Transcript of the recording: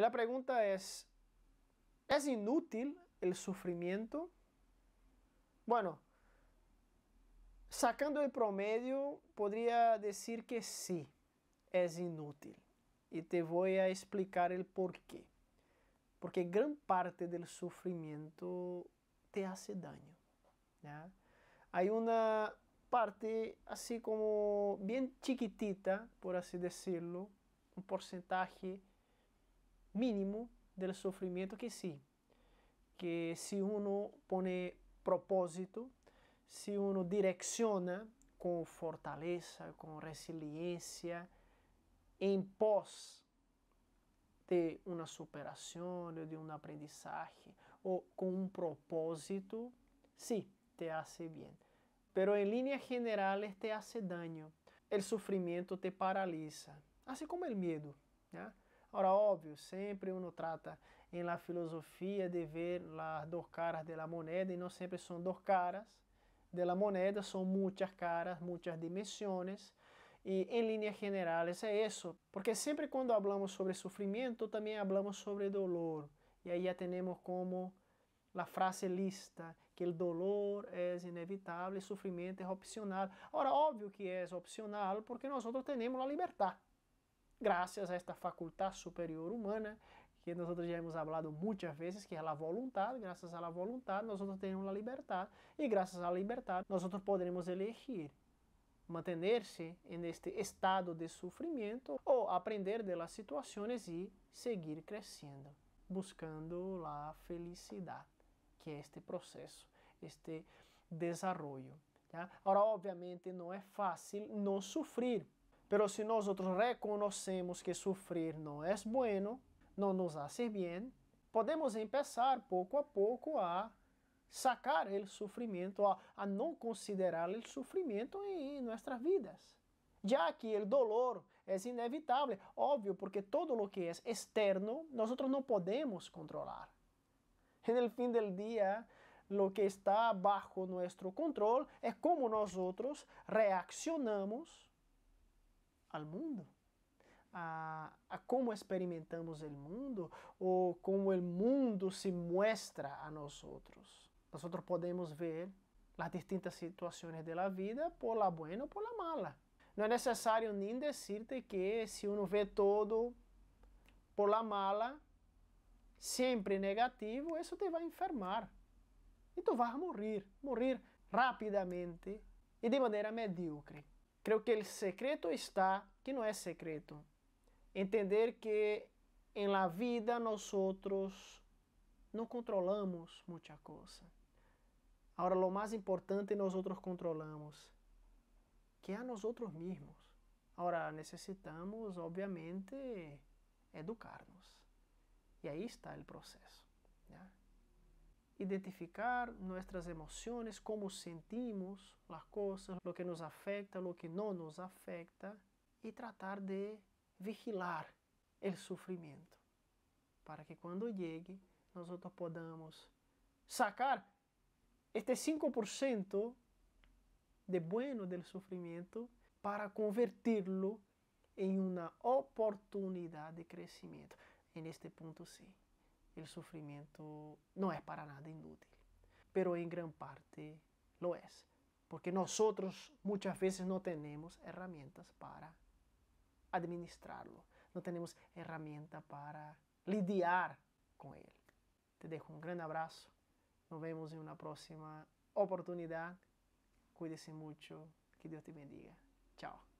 la pregunta es, ¿es inútil el sufrimiento? Bueno, sacando el promedio, podría decir que sí, es inútil. Y te voy a explicar el por qué. Porque gran parte del sufrimiento te hace daño. Hay una parte así como bien chiquitita, por así decirlo, un porcentaje mínimo del sufrimiento que sí. Que si uno pone propósito, si uno direcciona con fortaleza, con resiliencia, en pos de una superación, o de un aprendizaje o con un propósito, sí, te hace bien. Pero en líneas generales te hace daño. El sufrimiento te paraliza, así como el miedo. ¿ya? Ora, óbvio, sempre uno trata em la filosofia de ver las dos caras de la moneda e não sempre são dos caras de la moneda, são muitas caras, muitas dimensões. E em linhas gerais é isso, porque sempre quando falamos sobre sofrimento, também falamos sobre dolor. E aí já temos como a frase lista que o dolor é inevitável, o sofrimento é opcional. Ora, óbvio que é opcional, porque nós temos a liberdade graças a esta faculdade superior humana que nós já hemos hablado muitas vezes que é la voluntad. graças a la voluntad nosotros temos la libertad e graças a la libertad nosotros podremos elegir mantenerse en este estado de sofrimento ou aprender de situações e seguir crescendo buscando la felicidad, que é este processo este desarrollo. agora tá? obviamente, não é fácil não sufrir, Pero si nosotros reconocemos que sufrir no es bueno, no nos hace bien, podemos empezar poco a poco a sacar el sufrimiento, a, no considerar el sufrimiento en nuestras vidas. Ya que el dolor es inevitable, obvio, porque todo lo que es externo nosotros no podemos controlar. En el fin del día, lo que está bajo nuestro control es cómo nosotros reaccionamos al mundo, a, a, experimentamos o mundo ou como o mundo se muestra a Nós outros podemos ver as distintas situações da vida por la buena ou por la mala. é necessário nem dizer-te que se uno vê todo por la mala, sempre negativo, isso te vai enfermar. E tu vas morrer, morrer rapidamente e de maneira medíocre. Creio que o secreto está que não é secreto. Entender que em la vida nós outros não controlamos muita coisa. Agora, o mais importante nós outros controlamos, que é a nós outros mesmos. Agora, necessitamos, obviamente, educar-nos. E aí está o processo. identificar nuestras emociones, cómo sentimos las cosas, lo que nos afecta, lo que no nos afecta, y tratar de vigilar el sufrimiento, para que cuando llegue nosotros podamos sacar este 5% de bueno del sufrimiento para convertirlo en una oportunidad de crecimiento. En este punto sí el sufrimiento no es para nada inútil, pero en gran parte lo es, porque nosotros muchas veces no tenemos herramientas para administrarlo, no tenemos herramienta para lidiar con él. Te dejo un gran abrazo, nos vemos en una próxima oportunidad, cuídese mucho, que Dios te bendiga, chao.